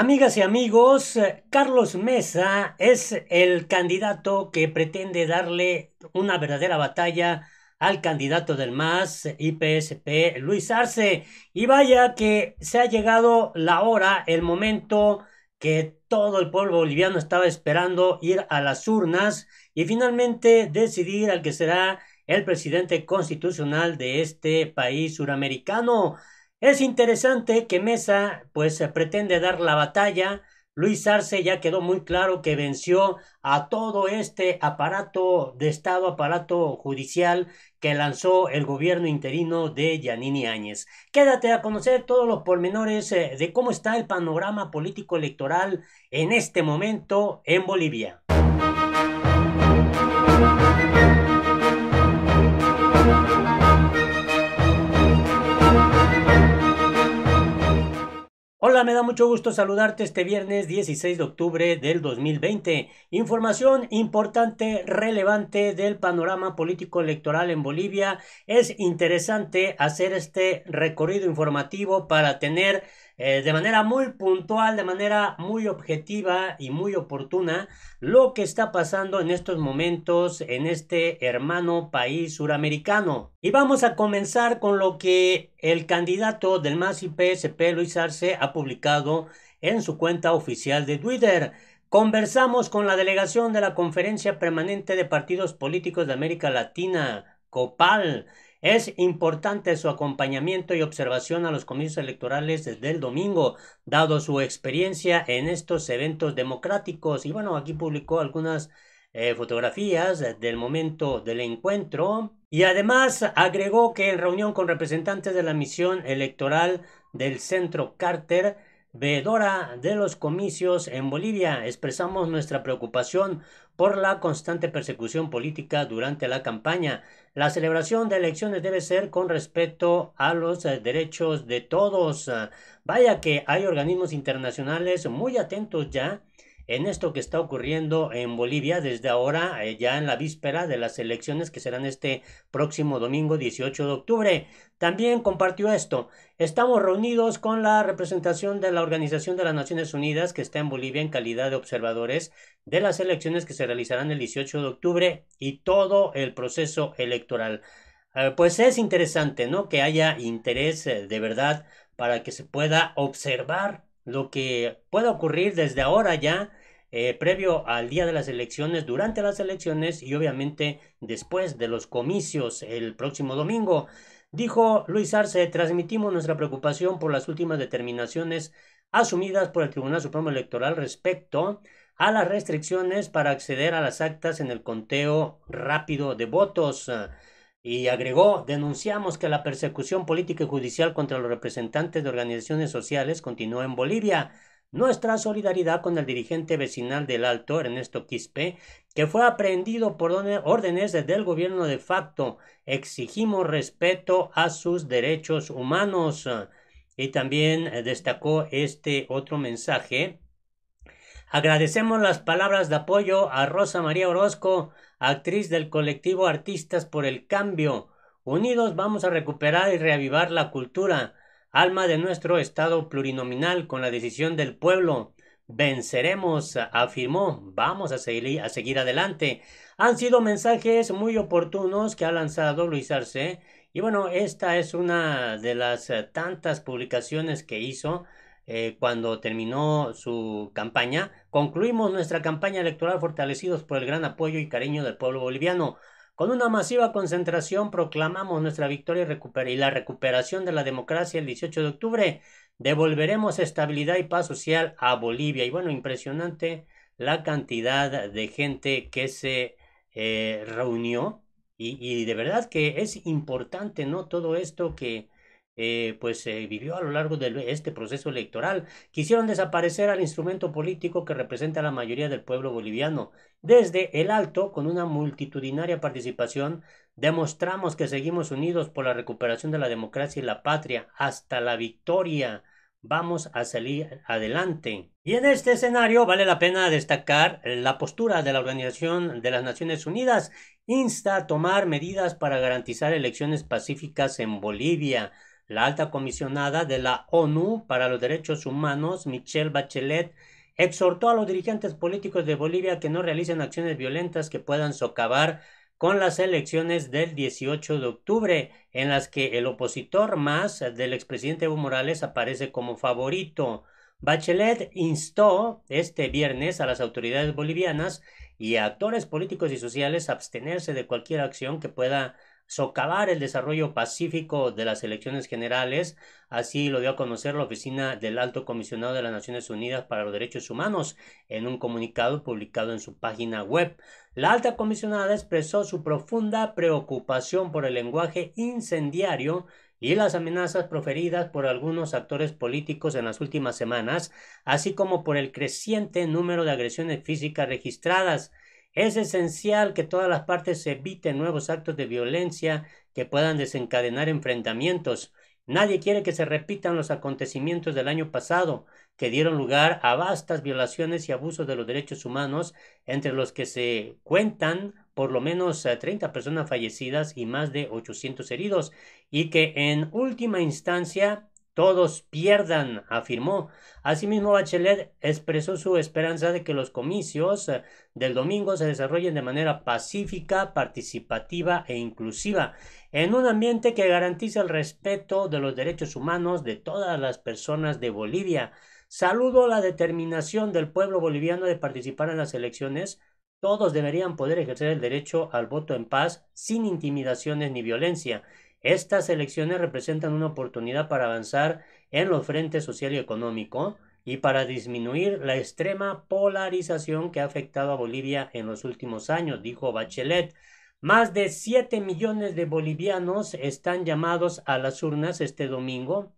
Amigas y amigos, Carlos Mesa es el candidato que pretende darle una verdadera batalla al candidato del MAS, IPSP, Luis Arce. Y vaya que se ha llegado la hora, el momento que todo el pueblo boliviano estaba esperando ir a las urnas y finalmente decidir al que será el presidente constitucional de este país suramericano. Es interesante que Mesa pues pretende dar la batalla. Luis Arce ya quedó muy claro que venció a todo este aparato de Estado, aparato judicial que lanzó el gobierno interino de Yanini Áñez. Quédate a conocer todos los pormenores eh, de cómo está el panorama político electoral en este momento en Bolivia. Hola, me da mucho gusto saludarte este viernes 16 de octubre del 2020. Información importante, relevante del panorama político electoral en Bolivia. Es interesante hacer este recorrido informativo para tener eh, de manera muy puntual, de manera muy objetiva y muy oportuna lo que está pasando en estos momentos en este hermano país suramericano. Y vamos a comenzar con lo que el candidato del MASI PSP, Luis Arce, ha publicado en su cuenta oficial de Twitter. Conversamos con la delegación de la Conferencia Permanente de Partidos Políticos de América Latina, COPAL, es importante su acompañamiento y observación a los comicios electorales desde el domingo, dado su experiencia en estos eventos democráticos. Y bueno, aquí publicó algunas eh, fotografías del momento del encuentro. Y además agregó que en reunión con representantes de la misión electoral del Centro Carter, Veedora de los comicios en Bolivia, expresamos nuestra preocupación por la constante persecución política durante la campaña. La celebración de elecciones debe ser con respecto a los eh, derechos de todos. Vaya que hay organismos internacionales muy atentos ya en esto que está ocurriendo en Bolivia desde ahora, eh, ya en la víspera de las elecciones que serán este próximo domingo 18 de octubre. También compartió esto. Estamos reunidos con la representación de la Organización de las Naciones Unidas que está en Bolivia en calidad de observadores de las elecciones que se realizarán el 18 de octubre y todo el proceso electoral. Eh, pues es interesante, ¿no? Que haya interés eh, de verdad para que se pueda observar lo que pueda ocurrir desde ahora ya eh, previo al día de las elecciones, durante las elecciones y obviamente después de los comicios el próximo domingo. Dijo Luis Arce, transmitimos nuestra preocupación por las últimas determinaciones asumidas por el Tribunal Supremo Electoral respecto a las restricciones para acceder a las actas en el conteo rápido de votos. Y agregó, denunciamos que la persecución política y judicial contra los representantes de organizaciones sociales continúa en Bolivia nuestra solidaridad con el dirigente vecinal del Alto, Ernesto Quispe, que fue aprehendido por órdenes del gobierno de facto. Exigimos respeto a sus derechos humanos. Y también eh, destacó este otro mensaje. Agradecemos las palabras de apoyo a Rosa María Orozco, actriz del colectivo Artistas por el Cambio. Unidos vamos a recuperar y reavivar la cultura alma de nuestro Estado plurinominal con la decisión del pueblo. Venceremos, afirmó. Vamos a seguir, a seguir adelante. Han sido mensajes muy oportunos que ha lanzado Luis Arce. Y bueno, esta es una de las eh, tantas publicaciones que hizo eh, cuando terminó su campaña. Concluimos nuestra campaña electoral fortalecidos por el gran apoyo y cariño del pueblo boliviano. Con una masiva concentración proclamamos nuestra victoria y, la recuperación de la democracia el 18 de octubre. Devolveremos estabilidad y paz social a Bolivia. Y bueno, impresionante la cantidad de gente que se eh, reunió. y, de verdad que es importante, ¿no? Todo esto que eh, pues se eh, vivió a lo largo de este proceso electoral. Quisieron desaparecer al instrumento político que representa a la mayoría del pueblo boliviano. Desde el alto, con una multitudinaria participación, demostramos que seguimos unidos por la recuperación de la democracia y la patria hasta la victoria. Vamos a salir adelante. Y en este escenario vale la pena destacar la postura de la Organización de las Naciones Unidas. Insta a tomar medidas para garantizar elecciones pacíficas en Bolivia la alta comisionada de la ONU para los Derechos Humanos, Michelle Bachelet, exhortó a los dirigentes políticos de Bolivia que no realicen acciones violentas que puedan socavar con las elecciones del 18 de octubre, en las que el opositor más del expresidente Evo Morales aparece como favorito. Bachelet instó este viernes a las autoridades bolivianas y a actores políticos y sociales a abstenerse de cualquier acción que pueda socavar el desarrollo pacífico de las elecciones generales, así lo dio a conocer la oficina del Alto Comisionado de las Naciones Unidas para los Derechos Humanos en un comunicado publicado en su página web. La alta comisionada expresó su profunda preocupación por el lenguaje incendiario y las amenazas proferidas por algunos actores políticos en las últimas semanas, así como por el creciente número de agresiones físicas registradas. Es esencial que todas las partes eviten nuevos actos de violencia que puedan desencadenar enfrentamientos. Nadie quiere que se repitan los acontecimientos del año pasado, que dieron lugar a vastas violaciones y abusos de los derechos humanos, entre los que se cuentan por lo menos 30 eh, personas fallecidas y más de 800 heridos, y que en última instancia todos pierdan, afirmó. Asimismo, Bachelet expresó su esperanza de que los comicios eh, del domingo se desarrollen de manera pacífica, participativa e inclusiva, en un ambiente que garantice el respeto de los derechos humanos de todas las personas de Bolivia. Saludo la determinación del pueblo boliviano de participar en las elecciones. Todos deberían poder ejercer el derecho al voto en paz, sin intimidaciones ni violencia. Estas elecciones representan una oportunidad para avanzar en los frentes social y económico y para disminuir la extrema polarización que ha afectado a Bolivia en los últimos años, dijo Bachelet. Más de siete millones de bolivianos están llamados a las urnas este domingo,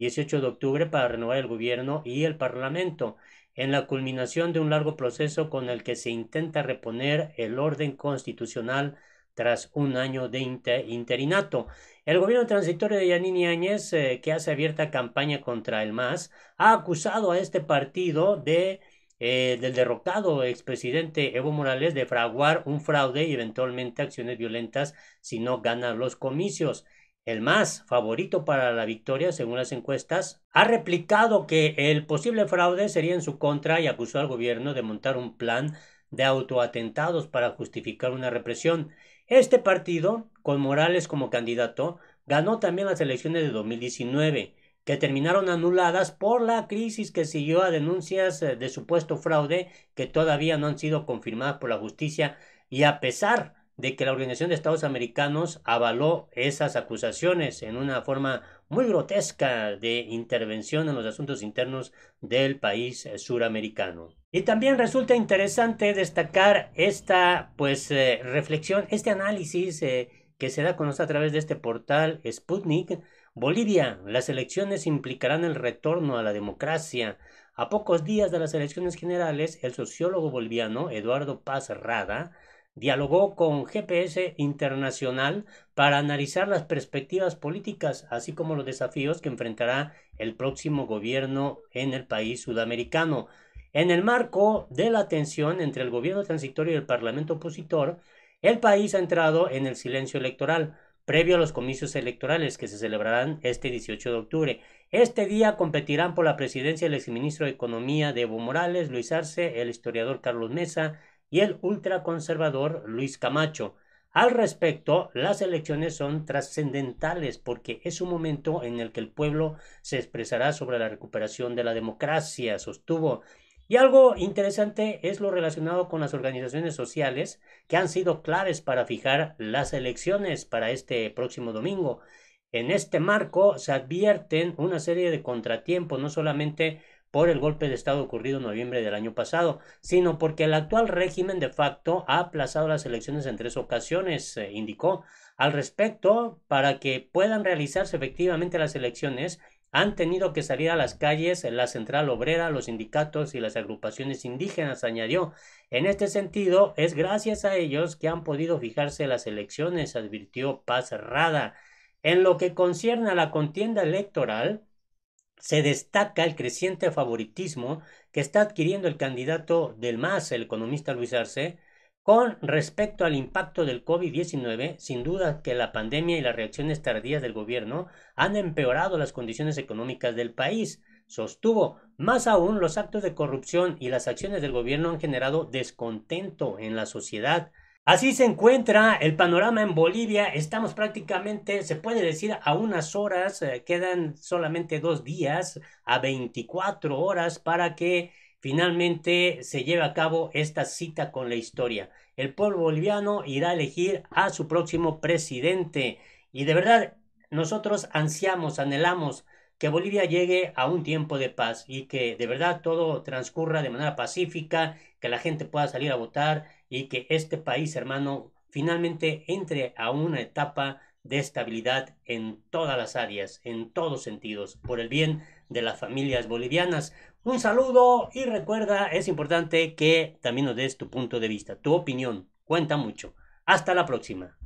18 de octubre, para renovar el gobierno y el parlamento, en la culminación de un largo proceso con el que se intenta reponer el orden constitucional tras un año de interinato. El gobierno transitorio de Yanini Áñez, eh, que hace abierta campaña contra el MAS, ha acusado a este partido de eh, del derrocado expresidente Evo Morales de fraguar un fraude y eventualmente acciones violentas si no gana los comicios. El MAS, favorito para la victoria, según las encuestas, ha replicado que el posible fraude sería en su contra y acusó al gobierno de montar un plan de autoatentados para justificar una represión. Este partido, con Morales como candidato, ganó también las elecciones de 2019, que terminaron anuladas por la crisis que siguió a denuncias eh, de supuesto fraude que todavía no han sido confirmadas por la justicia y a pesar de que la Organización de Estados Americanos avaló esas acusaciones en una forma muy grotesca de intervención en los asuntos internos del país eh, suramericano. Y también resulta interesante destacar esta pues eh, reflexión, este análisis eh, que se da a conocer a través de este portal Sputnik. Bolivia, las elecciones implicarán el retorno a la democracia. A pocos días de las elecciones generales, el sociólogo boliviano Eduardo Paz Rada dialogó con GPS Internacional para analizar las perspectivas políticas, así como los desafíos que enfrentará el próximo gobierno en el país sudamericano. En el marco de la tensión entre el gobierno transitorio y el parlamento opositor, el país ha entrado en el silencio electoral, previo a los comicios electorales que se celebrarán este 18 de octubre. Este día competirán por la presidencia el exministro de Economía de Evo Morales, Luis Arce, el historiador Carlos Mesa y el ultraconservador Luis Camacho. Al respecto, las elecciones son trascendentales porque es un momento en el que el pueblo se expresará sobre la recuperación de la democracia, sostuvo y algo interesante es lo relacionado con las organizaciones sociales que han sido claves para fijar las elecciones para este próximo domingo. En este marco se advierten una serie de contratiempos, no solamente por el golpe de Estado ocurrido en noviembre del año pasado, sino porque el actual régimen de facto ha aplazado las elecciones en tres ocasiones, eh, indicó. Al respecto, para que puedan realizarse efectivamente las elecciones, han tenido que salir a las calles la central obrera, los sindicatos y las agrupaciones indígenas, añadió. En este sentido, es gracias a ellos que han podido fijarse las elecciones, advirtió Paz Rada. En lo que concierne a la contienda electoral, se destaca el creciente favoritismo que está adquiriendo el candidato del MAS, el economista Luis Arce, con respecto al impacto del COVID-19, sin duda que la pandemia y las reacciones tardías del gobierno han empeorado las condiciones económicas del país, sostuvo. Más aún, los actos de corrupción y las acciones del gobierno han generado descontento en la sociedad. Así se encuentra el panorama en Bolivia. Estamos prácticamente, se puede decir, a unas horas, eh, quedan solamente dos días, a 24 horas para que Finalmente se lleva a cabo esta cita con la historia. El pueblo boliviano irá a elegir a su próximo presidente. Y de verdad, nosotros ansiamos, anhelamos que Bolivia llegue a un tiempo de paz y que de verdad todo transcurra de manera pacífica, que la gente pueda salir a votar y que este país, hermano, finalmente entre a una etapa de estabilidad en todas las áreas, en todos sentidos, por el bien de las familias bolivianas. Un saludo y recuerda, es importante que también nos des tu punto de vista, tu opinión. Cuenta mucho. Hasta la próxima.